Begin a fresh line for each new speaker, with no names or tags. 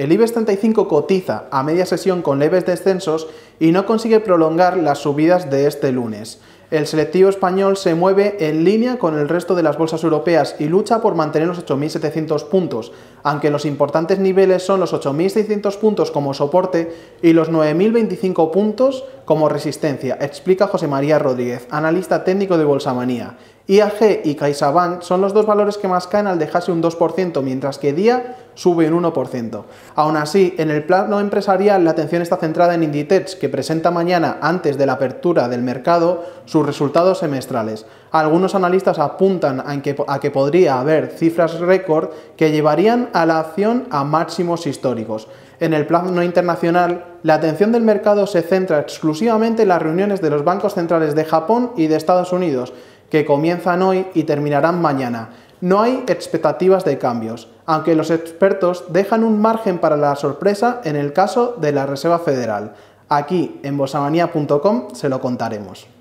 El IBEX 35 cotiza a media sesión con leves descensos y no consigue prolongar las subidas de este lunes el selectivo español se mueve en línea con el resto de las bolsas europeas y lucha por mantener los 8.700 puntos, aunque los importantes niveles son los 8.600 puntos como soporte y los 9.025 puntos como resistencia, explica José María Rodríguez, analista técnico de Bolsamanía. IAG y CaixaBank son los dos valores que más caen al dejarse un 2%, mientras que Día sube un 1%. Aún así, en el plano empresarial la atención está centrada en Inditex, que presenta mañana, antes de la apertura del mercado, su resultados semestrales. Algunos analistas apuntan a que, podría haber cifras récord que llevarían a la acción a máximos históricos. En el plano internacional, la atención del mercado se centra exclusivamente en las reuniones de los bancos centrales de Japón y de Estados Unidos, que comienzan hoy y terminarán mañana. No hay expectativas de cambios, aunque los expertos dejan un margen para la sorpresa en el caso de la Reserva Federal. Aquí en bosamanía.com se lo contaremos.